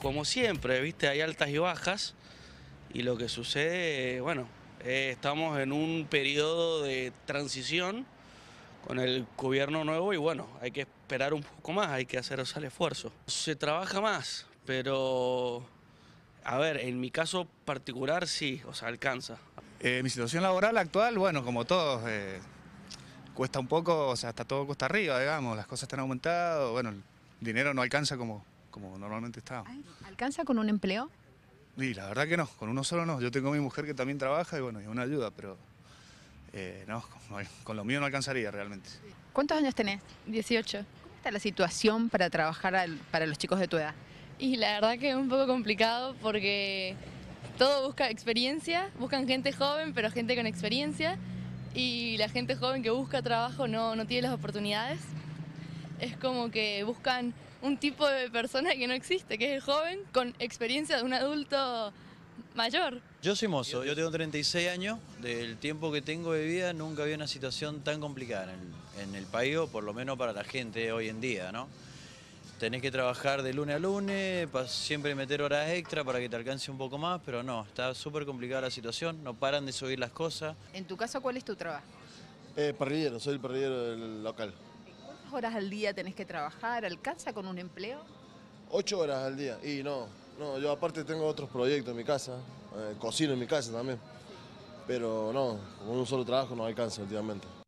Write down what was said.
como siempre, viste, hay altas y bajas y lo que sucede, bueno, eh, estamos en un periodo de transición con el gobierno nuevo y bueno, hay que esperar un poco más, hay que hacer el esfuerzo. Se trabaja más, pero a ver, en mi caso particular sí, o sea, alcanza. Eh, mi situación laboral actual, bueno, como todos, eh, cuesta un poco, o sea, hasta todo cuesta arriba, digamos, las cosas están aumentadas, bueno, el dinero no alcanza como, como normalmente está. ¿Alcanza con un empleo? Sí, la verdad que no, con uno solo no. Yo tengo a mi mujer que también trabaja y bueno, y una ayuda, pero eh, no, con lo mío no alcanzaría realmente. ¿Cuántos años tenés? 18. ¿Cómo está la situación para trabajar para los chicos de tu edad? Y la verdad que es un poco complicado porque todo busca experiencia, buscan gente joven, pero gente con experiencia. Y la gente joven que busca trabajo no, no tiene las oportunidades. Es como que buscan un tipo de persona que no existe, que es el joven con experiencia de un adulto mayor. Yo soy mozo, yo tengo 36 años, del tiempo que tengo de vida nunca había una situación tan complicada en el, país, o por lo menos para la gente hoy en día, ¿no? Tenés que trabajar de lunes a lunes, siempre meter horas extra para que te alcance un poco más, pero no, está súper complicada la situación, no paran de subir las cosas. En tu caso, ¿cuál es tu trabajo? Eh, soy el parrillero del local. ¿Cuántas horas al día tenés que trabajar? ¿Alcanza con un empleo? Ocho horas al día, y no, no, yo aparte tengo otros proyectos en mi casa, eh, cocino en mi casa también, pero no, con un solo trabajo no alcanza últimamente.